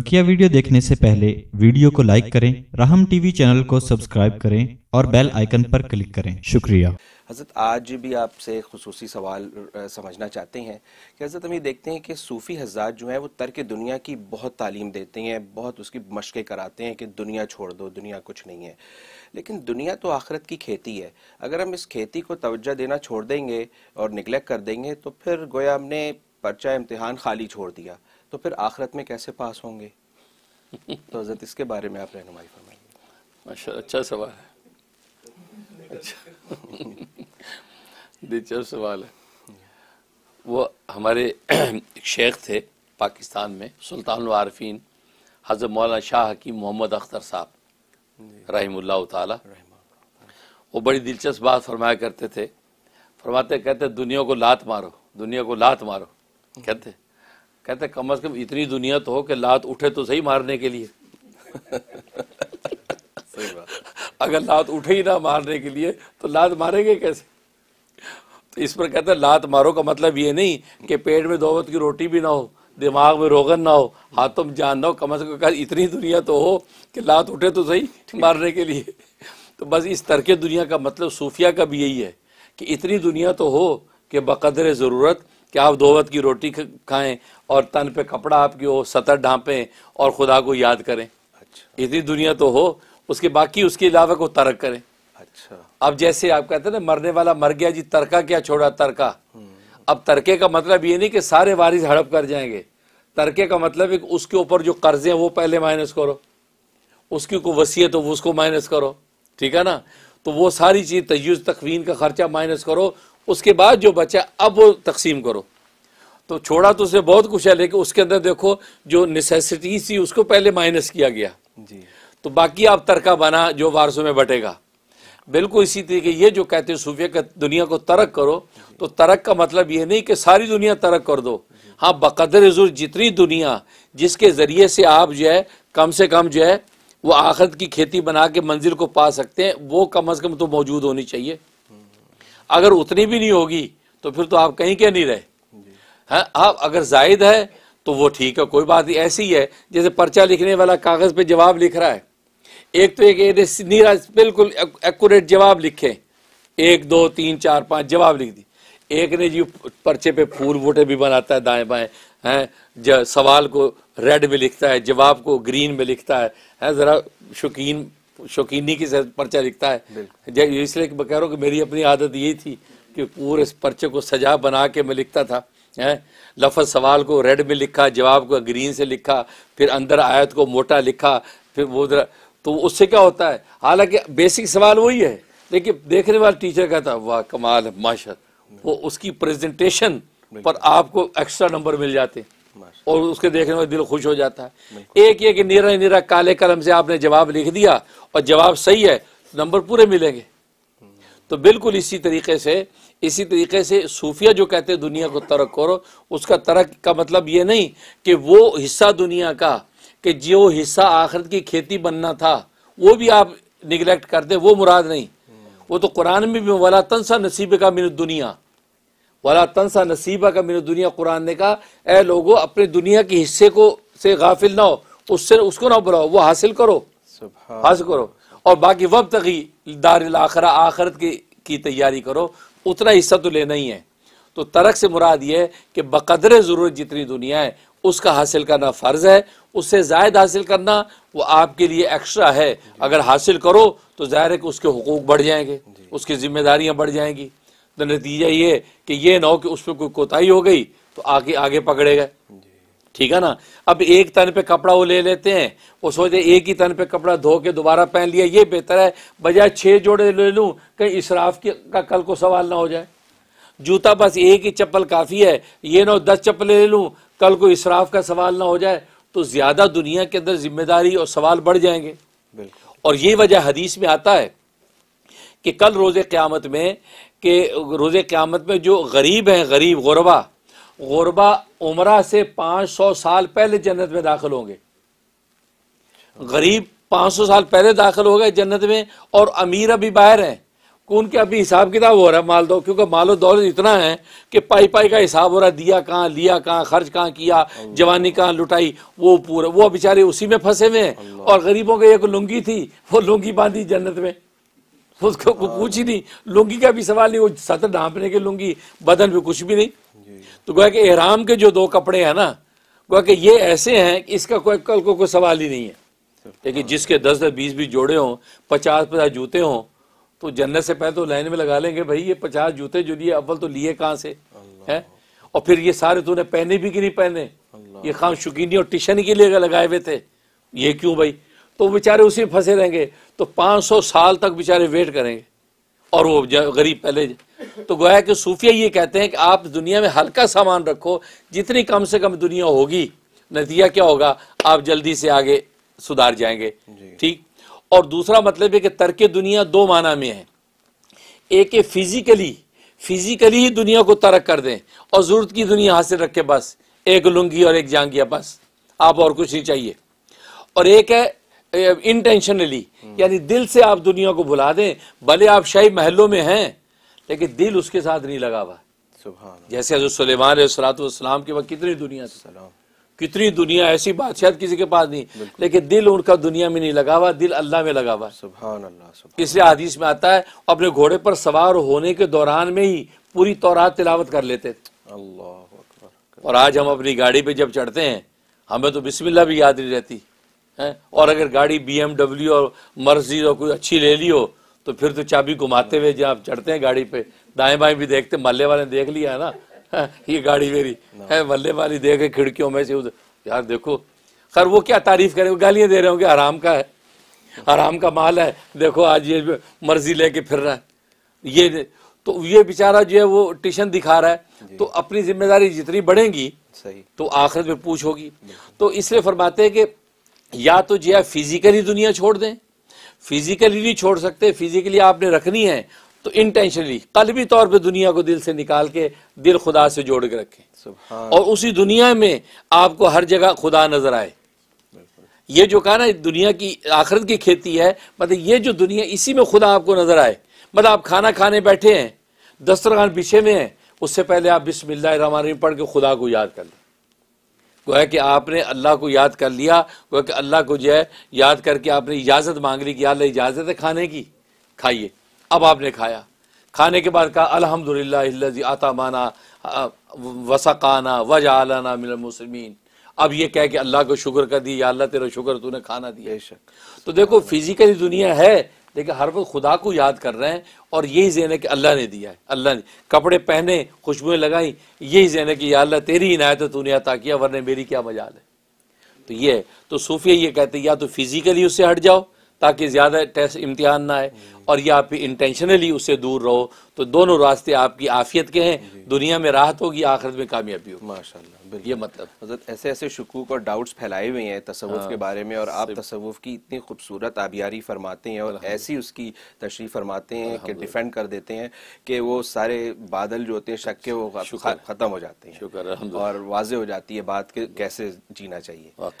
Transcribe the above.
बकिया वीडियो देखने से पहले वीडियो को लाइक करें राहम टीवी चैनल को सब्सक्राइब करें और बेल आइकन पर क्लिक करें शुक्रिया हज़रत आज भी आपसे खसूसी सवाल समझना चाहते हैं कि हज़रत हम ये देखते हैं कि सूफ़ी हजात जो है वो तर्क दुनिया की बहुत तालीम देते हैं बहुत उसकी मशक़ें कराते हैं कि दुनिया छोड़ दो दुनिया कुछ नहीं है लेकिन दुनिया तो आखरत की खेती है अगर हम इस खेती को तोज्जा देना छोड़ देंगे और निगलेक्ट कर देंगे तो फिर गोया हमने पर्चा इम्तहान खाली छोड़ दिया तो फिर आखरत में कैसे पास होंगे तो हजरत इसके बारे में आप रहनुमाई फरमाइए अच्छा अच्छा सवाल है अच्छा दिलचस्प सवाल है वो हमारे एक शेख थे पाकिस्तान में सुल्तान आरफीन हज़रत मौलाना शाह हकीम मोहम्मद अख्तर साहब रही ताला वो बड़ी दिलचस्प बात फरमाया करते थे फरमाते कहते दुनिया को लात मारो दुनिया को लात मारो कहते कहते कम अज कम इतनी दुनिया तो हो कि लात उठे तो सही मारने के लिए अगर लात उठे ही ना मारने के लिए तो लात मारेंगे कैसे तो इस पर कहते हैं लात मारो का मतलब ये नहीं कि पेट में दौबत की रोटी भी ना हो दिमाग में रोगन ना हो हाथों में जान ना हो कम अज कम इतनी दुनिया तो हो कि लात उठे तो सही मारने के लिए तो बस इस तरके दुनिया का मतलब सूफिया का भी यही है कि इतनी दुनिया तो हो कि बकदर ज़रूरत कि आप दोवत की रोटी खाएं और तन पे कपड़ा आपकी हो सतर ढांपें और खुदा को याद करें अच्छा इतनी दुनिया तो हो उसके बाकी उसके अलावा को तर्क करें अच्छा अब जैसे आप कहते ना मरने वाला मर गया जी तरका क्या छोड़ा तरका हम्म। अब तरके का मतलब ये नहीं कि सारे वारिस हड़प कर जाएंगे तरके का मतलब एक उसके ऊपर जो कर्जे हैं वो पहले माइनस करो उसकी को वसीयत हो उसको माइनस करो ठीक है ना तो वो सारी चीज़ तयज तकवीन का खर्चा माइनस करो उसके बाद जो बचा अब वो तकसीम करो तो छोड़ा तो उसे बहुत कुछ है लेकिन उसके अंदर देखो जो नेसेसिटी थी उसको पहले माइनस किया गया जी तो बाकी आप तरका बना जो वारसों में बटेगा बिल्कुल इसी तरीके ये जो कहते हैं सूफिया का दुनिया को तरक करो तो तरक का मतलब ये नहीं कि सारी दुनिया तरक कर दो हाँ बकदर जुर जितनी दुनिया जिसके ज़रिए से आप जो है कम से कम जो है वो आखिरत की खेती बना के मंजिल को पा सकते हैं वो कम अज़ कम तो मौजूद होनी चाहिए अगर उतनी भी नहीं होगी तो फिर तो आप कहीं के नहीं रहे हाँ आप अगर जायद है तो वो ठीक है कोई बात नहीं ऐसी ही है जैसे पर्चा लिखने वाला कागज़ पे जवाब लिख रहा है एक तो एक नीरा बिल्कुल एक्यूरेट जवाब लिखे एक दो तीन चार पाँच जवाब लिख दी एक ने जी पर्चे पे फूल बूटे भी बनाता है दाएं बाएं है सवाल को रेड में लिखता है जवाब को ग्रीन में लिखता है, है ज़रा शौकीन शौकीनी की पर्चा लिखता है इसलिए मैं कह रहा हूँ कि मेरी अपनी आदत यही थी कि पूरे पर्चे को सजा बना के मैं लिखता था है लफज सवाल को रेड में लिखा जवाब को ग्रीन से लिखा फिर अंदर आयत को मोटा लिखा फिर वो तो उससे क्या होता है हालांकि बेसिक सवाल वही है लेकिन देखने वाला टीचर कहता वाह कमाल माशा वो उसकी प्रेजेंटेशन पर आपको एक्स्ट्रा नंबर मिल जाते हैं और उसके देखने में दिल खुश हो जाता है एक ये कि नीरा नीरा काले कलम से आपने जवाब लिख दिया और जवाब सही है नंबर पूरे मिलेंगे तो बिल्कुल इसी तरीके से इसी तरीके से सूफिया जो कहते हैं दुनिया को तरक करो उसका तरक का मतलब ये नहीं कि वो हिस्सा दुनिया का कि जो हिस्सा आखिरत की खेती बनना था वो भी आप निगलेक्ट कर दे वो मुराद नहीं वो तो कुरान में भी वाला तनसा नसीब का मिन दुनिया वाला तनसा नसीबा का मेरी दुनिया कुरान ने कहा ए लोगो अपने दुनिया के हिस्से को से गाफिल ना हो उससे उसको ना बुलाओ वो हासिल करो हासिल करो और बाकी वब तक ही दार आखरा आखरत की, की तैयारी करो उतना हिस्सा तो लेना ही है तो तरक से मुराद ये है कि बकदरे ज़रूरत जितनी दुनिया है उसका हासिल करना फ़र्ज़ है उससे जायद हासिल करना वो आपके लिए एक्स्ट्रा है अगर हासिल करो तो ज़ाहिर है कि उसके हकूक़ बढ़ जाएंगे उसकी ज़िम्मेदारियाँ बढ़ जाएंगी तो नतीजा ये कि ये ना हो कि उस पर कोई कोताही हो गई तो आगे आगे पकड़ेगा ठीक है ना अब एक तन पे कपड़ा वो ले लेते हैं वो सोचे एक ही तन पे कपड़ा धो के दोबारा पहन लिया ये बेहतर है बजाय छह जोड़े ले लूं कहीं इसराफ की का कल को सवाल ना हो जाए जूता बस एक ही चप्पल काफ़ी है ये ना हो दस चप्पल ले लूं कल को इसराफ का सवाल ना हो जाए तो ज़्यादा दुनिया के अंदर जिम्मेदारी और सवाल बढ़ जाएंगे और ये वजह हदीस में आता है कि कल रोजे क़्यामत में कि रोज़ क़्यामत में जो गरीब हैं गरीब गुरबा गुरबा उम्र से पाँच सौ साल पहले जन्नत में दाखिल होंगे गरीब पाँच सौ साल पहले दाखिल हो गए जन्नत में और अमीर अभी बाहर हैं उनके अभी हिसाब किताब हो रहा है माल दो क्योंकि मालो दौलत इतना है कि पाई पाई का हिसाब हो रहा है दिया कहाँ लिया कहाँ खर्च कहाँ किया जवानी कहाँ लुटाई वो पूरा वो बेचारे उसी में फंसे हुए हैं और गरीबों के एक लुंगी थी वो लुंगी बांधी जन्नत में उसको को हाँ। पूछ ही नहीं लुंगी का भी सवाल नहीं वो सतर ढांपने के लुंगी बदन पे कुछ भी नहीं तो गोया कि एहराम के जो दो कपड़े हैं ना गोया कि ये ऐसे हैं कि इसका कोई कल को कोई सवाल ही नहीं है लेकिन हाँ। जिसके दस दस बीस बीस जोड़े हों पचास पचास जूते हों तो जन्नत से पहले तो लाइन में लगा लेंगे भाई ये पचास जूते जो लिए अव्वल तो लिए कहाँ से है और फिर ये सारे तूने पहने भी कि नहीं पहने ये खाम शुकीनी और टिशन के लिए लगाए हुए थे ये क्यों भाई तो बेचारे उसी फंसे रहेंगे तो 500 साल तक बेचारे वेट करेंगे और वो गरीब पहले तो गोया कि सूफिया ये कहते हैं कि आप दुनिया में हल्का सामान रखो जितनी कम से कम दुनिया होगी नतीजा क्या होगा आप जल्दी से आगे सुधार जाएंगे ठीक और दूसरा मतलब है कि तर्क दुनिया दो माना में है एक है फिजिकली फिजिकली ही दुनिया को तरक कर दें और ज़रूरत की दुनिया हासिल रखे बस एक लुंगी और एक जांगिया बस आप और कुछ नहीं चाहिए और एक है इंटेंशनली यानी दिल से आप दुनिया को भुला दें भले आप शाही महलों में हैं लेकिन दिल उसके साथ नहीं लगा हुआ जैसे हजरत सलेमान सलातम के वक्त कितनी दुनिया सलाम कितनी दुनिया ऐसी बादशाह किसी के पास नहीं लेकिन दिल उनका दुनिया में नहीं लगा हुआ दिल अल्लाह में लगा हुआ इसलिए हदीस में आता है अपने घोड़े पर सवार होने के दौरान में ही पूरी तौरा तिलावत कर लेते थे और आज हम अपनी गाड़ी पे जब चढ़ते हैं हमें तो बिस्मिल्लाह भी याद नहीं रहती है और अगर गाड़ी बी और मर्जी और कोई अच्छी ले ली हो तो फिर तो चाबी घुमाते हुए जब आप चढ़ते हैं गाड़ी पे दाएं बाएं भी देखते मल्ले वाले ने देख लिया है ना ये गाड़ी मेरी है मल्ले वाली देखे खिड़कियों में से उधर यार देखो खैर वो क्या तारीफ करेंगे गालियाँ दे रहे होंगे आराम का है आराम का माल है देखो आज ये मर्जी लेके फिर रहा है ये तो ये बेचारा जो है वो ट्यूशन दिखा रहा है तो अपनी जिम्मेदारी जितनी बढ़ेगी सही तो आखिरत में पूछ होगी तो इसलिए फरमाते हैं कि या तो जी है फिजिकली दुनिया छोड़ दें फिजिकली नहीं छोड़ सकते फिजिकली आपने रखनी है तो इंटेंशनली कलबी तौर पे दुनिया को दिल से निकाल के दिल खुदा से जोड़ के रखें और उसी दुनिया में आपको हर जगह खुदा नजर आए ये जो कहा ना दुनिया की आखिरत की खेती है मतलब ये जो दुनिया इसी में खुदा आपको नजर आए मतलब आप खाना खाने बैठे हैं दस्तरखान पीछे में है उससे पहले आप बिस्मिल्लाह पढ़ के खुदा को याद कर लें गोया कि आपने अल्लाह को याद कर लिया गोया कि अल्लाह को जो है याद करके आपने इजाज़त मांग ली कि अल्लाह इजाज़त है खाने की खाइए अब आपने खाया खाने के बाद कहा अलहमदिल्ला आता माना वसाकाना वजालाना मिल मुसलमिन अब ये कह के अल्लाह को शुक्र कर दी या अल्लाह तेरा शुक्र तूने खाना दिया तो देखो फिजिकली दुनिया है लेकिन हर वक्त खुदा को याद कर रहे हैं और यही जहन है कि अल्लाह ने दिया है अल्लाह ने कपड़े पहने खुशबुएं लगाई यही जहन है कि या अल्लाह तेरी इनायत तूने अता किया वरने मेरी क्या मजाल है तो ये तो सूफिया ये कहते हैं या तो फिज़िकली उससे हट जाओ ताकि ज़्यादा टेस्ट इम्तिहान ना आए और यह आप इंटेंशनली उससे दूर रहो तो दोनों रास्ते आपकी आफियत के हैं दुनिया में राहत होगी आखिरत में कामयाबी होगी माशा ये मतलब हजरत ऐसे ऐसे शकूक और डाउट्स फैलाए हुए हैं तसवुफ़ हाँ। के बारे में और आप तसव्फ़ की इतनी खूबसूरत आबियारी फरमाते हैं और ऐसी उसकी तशरी फरमाते हैं कि डिफेंड कर देते हैं कि वो सारे बादल जो होते हैं शक के वो ख़त्म हो जाते हैं और वाज हो जाती है बात के कैसे जीना चाहिए